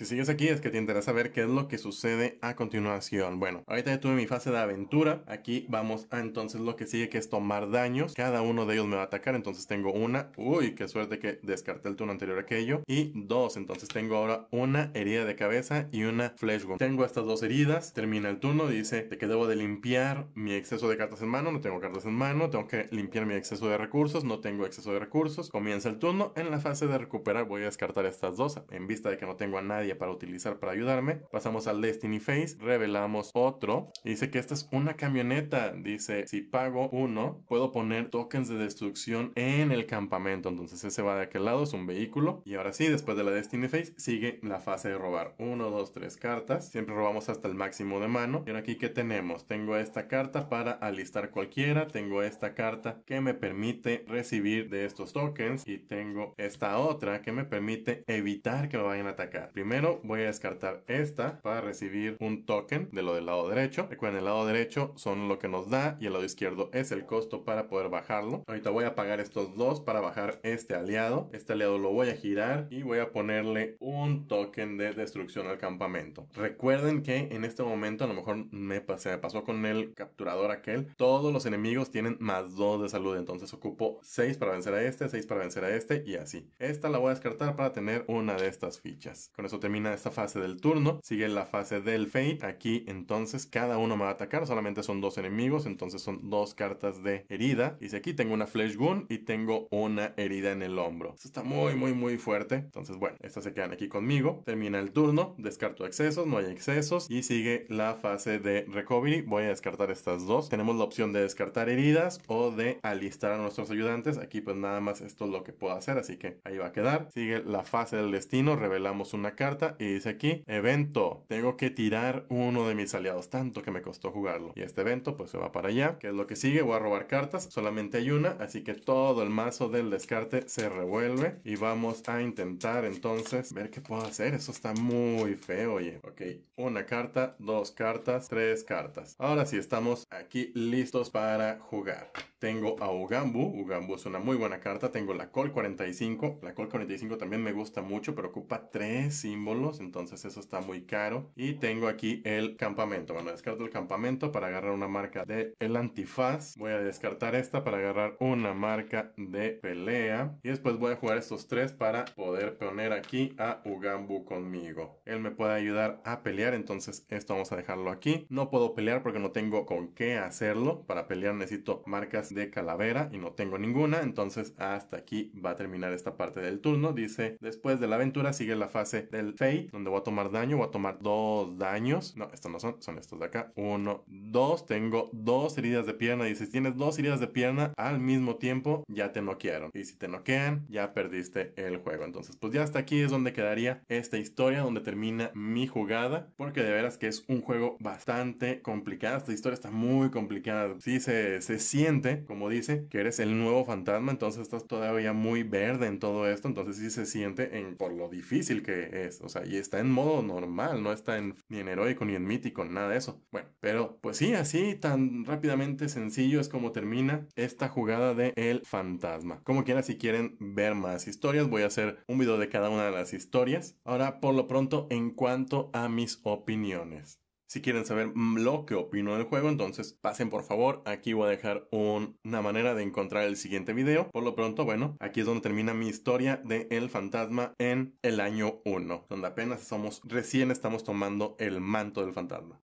Si sigues aquí es que te interesa ver qué es lo que sucede a continuación. Bueno, ahorita ya tuve mi fase de aventura. Aquí vamos a entonces lo que sigue que es tomar daños. Cada uno de ellos me va a atacar. Entonces tengo una. Uy, qué suerte que descarté el turno anterior aquello. Y dos. Entonces tengo ahora una herida de cabeza y una flesh wound. Tengo estas dos heridas. Termina el turno. Dice que debo de limpiar mi exceso de cartas en mano. No tengo cartas en mano. Tengo que limpiar mi exceso de recursos. No tengo exceso de recursos. Comienza el turno. En la fase de recuperar voy a descartar estas dos. En vista de que no tengo a nadie para utilizar para ayudarme. Pasamos al Destiny Face, revelamos otro. Dice que esta es una camioneta. Dice, si pago uno, puedo poner tokens de destrucción en el campamento. Entonces ese va de aquel lado, es un vehículo. Y ahora sí, después de la Destiny Face, sigue la fase de robar. Uno, dos, tres cartas. Siempre robamos hasta el máximo de mano. Y ahora aquí, que tenemos? Tengo esta carta para alistar cualquiera. Tengo esta carta que me permite recibir de estos tokens. Y tengo esta otra que me permite evitar que me vayan a atacar. Primero voy a descartar esta para recibir un token de lo del lado derecho. Recuerden, el lado derecho son lo que nos da y el lado izquierdo es el costo para poder bajarlo. Ahorita voy a pagar estos dos para bajar este aliado. Este aliado lo voy a girar y voy a ponerle un token de destrucción al campamento. Recuerden que en este momento a lo mejor me me pasó con el capturador aquel. Todos los enemigos tienen más dos de salud, entonces ocupo seis para vencer a este, seis para vencer a este y así. Esta la voy a descartar para tener una de estas fichas. Con eso te termina esta fase del turno, sigue la fase del Fate. Aquí entonces cada uno me va a atacar, solamente son dos enemigos, entonces son dos cartas de herida. Y si aquí tengo una Flesh Gun y tengo una herida en el hombro. Esto está muy, muy, muy fuerte. Entonces, bueno, estas se quedan aquí conmigo. Termina el turno, descarto excesos, no hay excesos. Y sigue la fase de recovery. Voy a descartar estas dos. Tenemos la opción de descartar heridas o de alistar a nuestros ayudantes. Aquí pues nada más esto es lo que puedo hacer, así que ahí va a quedar. Sigue la fase del destino, revelamos una carta y dice aquí, evento, tengo que tirar uno de mis aliados, tanto que me costó jugarlo. Y este evento pues se va para allá, que es lo que sigue, voy a robar cartas, solamente hay una, así que todo el mazo del descarte se revuelve y vamos a intentar entonces ver qué puedo hacer, eso está muy feo, oye. Ok, una carta, dos cartas, tres cartas. Ahora sí estamos aquí listos para jugar. Tengo a Ugambu. Ugambu es una muy buena carta. Tengo la Col 45. La Col 45 también me gusta mucho, pero ocupa tres símbolos. Entonces eso está muy caro. Y tengo aquí el campamento. Bueno, descarto el campamento para agarrar una marca de el antifaz. Voy a descartar esta para agarrar una marca de pelea. Y después voy a jugar estos tres para poder poner aquí a Ugambu conmigo. Él me puede ayudar a pelear, entonces esto vamos a dejarlo aquí. No puedo pelear porque no tengo con qué hacerlo. Para pelear necesito marcas de calavera y no tengo ninguna, entonces hasta aquí va a terminar esta parte del turno. Dice, después de la aventura sigue la fase del Fate, donde voy a tomar daño, voy a tomar dos daños. No, estos no son, son estos de acá. Uno, dos, tengo dos heridas de pierna. Dice, si tienes dos heridas de pierna al mismo tiempo, ya te noquearon. Y si te noquean, ya perdiste el juego. Entonces, pues ya hasta aquí es donde quedaría esta historia, donde termina mi jugada, porque de veras que es un juego bastante complicado. Esta historia está muy complicada. Sí, se, se siente, como dice, que eres el nuevo fantasma, entonces estás todavía muy verde en todo esto, entonces sí se siente en, por lo difícil que es. O sea, y está en modo normal, no está en, ni en heroico, ni en mítico, nada de eso. Bueno, pero pues sí, así tan rápidamente sencillo es como termina esta jugada de El Fantasma. Como quieran si quieren ver más historias, voy a hacer un video de cada una de las historias. Ahora, por lo pronto, en cuanto a mis opiniones. Si quieren saber mm, lo que opino del juego, entonces pasen por favor. Aquí voy a dejar una manera de encontrar el siguiente video. Por lo pronto, bueno, aquí es donde termina mi historia de El Fantasma en el año 1, donde apenas somos, recién estamos tomando el manto del fantasma.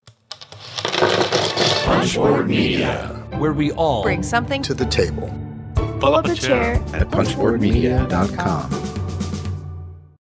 Punchboard Media, where we all bring something to the table.